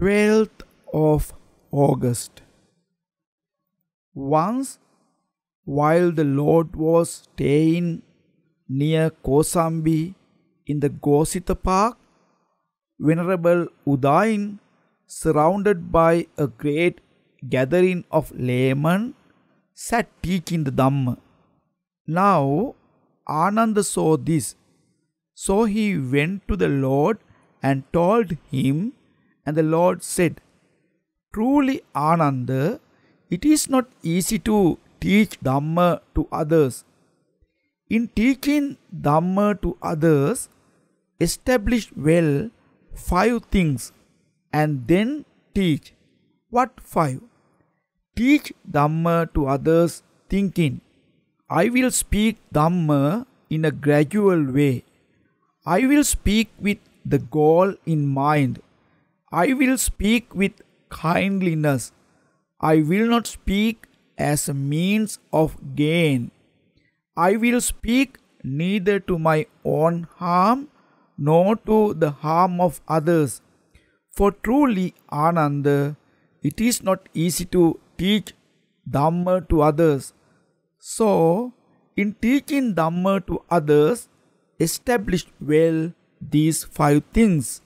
12th of August. Once, while the Lord was staying near Kosambi in the Gosita Park, Venerable Udain, surrounded by a great gathering of laymen, sat teaching the Dhamma. Now, Ananda saw this, so he went to the Lord and told him and the Lord said, Truly, Ananda, it is not easy to teach Dhamma to others. In teaching Dhamma to others, establish well five things and then teach. What five? Teach Dhamma to others thinking, I will speak Dhamma in a gradual way. I will speak with the goal in mind. I will speak with kindliness. I will not speak as a means of gain. I will speak neither to my own harm nor to the harm of others. For truly, Ananda, it is not easy to teach Dhamma to others. So, in teaching Dhamma to others, establish well these five things.